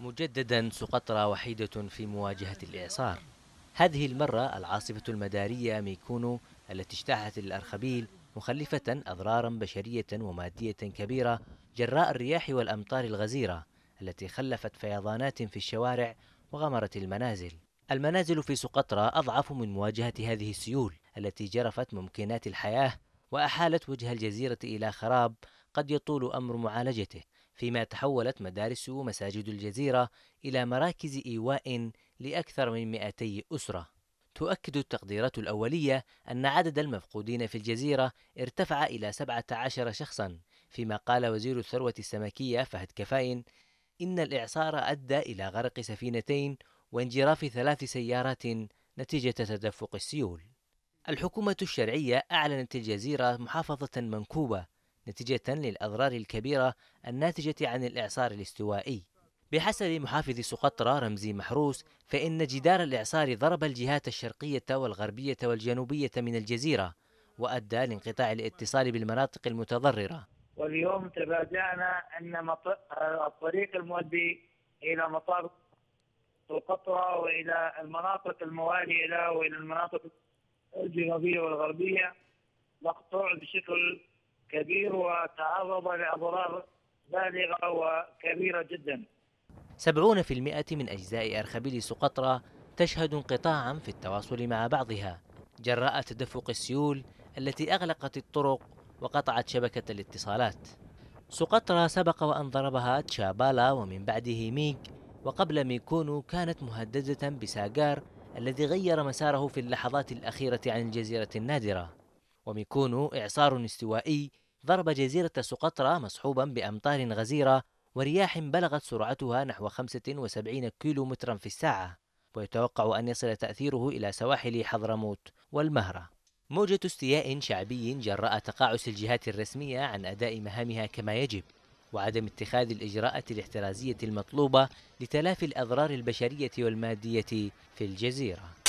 مجددا سقطرى وحيدة في مواجهة الإعصار هذه المرة العاصفة المدارية ميكونو التي اجتاحت الأرخبيل مخلفة أضرارا بشرية ومادية كبيرة جراء الرياح والأمطار الغزيرة التي خلفت فيضانات في الشوارع وغمرت المنازل المنازل في سقطرى أضعف من مواجهة هذه السيول التي جرفت ممكنات الحياة وأحالت وجه الجزيرة إلى خراب قد يطول أمر معالجته فيما تحولت مدارس ومساجد الجزيرة إلى مراكز إيواء لأكثر من 200 أسرة تؤكد التقديرات الأولية أن عدد المفقودين في الجزيرة ارتفع إلى 17 شخصا فيما قال وزير الثروة السمكية فهد كفاين إن الإعصار أدى إلى غرق سفينتين وانجراف ثلاث سيارات نتيجة تدفق السيول الحكومة الشرعية أعلنت الجزيرة محافظة منكوبة نتيجة للأضرار الكبيرة الناتجة عن الإعصار الاستوائي بحسب محافظ سقطرى رمزي محروس فإن جدار الإعصار ضرب الجهات الشرقية والغربية والجنوبية من الجزيرة وأدى لانقطاع الاتصال بالمناطق المتضررة واليوم تفاجأنا أن الطريق آه، المؤدي إلى مطار سقطرى وإلى المناطق الموالية له وإلى المناطق الجنوبية والغربية مقطوع بشكل كبير وتعرض لأضرار بالغة وكبيرة جدا 70% من أجزاء أرخبيل سقطرى تشهد انقطاعا في التواصل مع بعضها جراء تدفق السيول التي أغلقت الطرق وقطعت شبكة الاتصالات سقطرى سبق وأن ضربها تشابالا ومن بعده ميغ وقبل ميكونو كانت مهددة بساجار الذي غير مساره في اللحظات الأخيرة عن الجزيرة النادرة وميكونو إعصار استوائي ضرب جزيرة سقطرى مصحوبا بأمطار غزيرة ورياح بلغت سرعتها نحو 75 كيلو مترا في الساعة ويتوقع أن يصل تأثيره إلى سواحل حضرموت والمهرة موجة استياء شعبي جراء تقاعس الجهات الرسمية عن أداء مهامها كما يجب وعدم اتخاذ الإجراءات الاحترازية المطلوبة لتلافي الأضرار البشرية والمادية في الجزيرة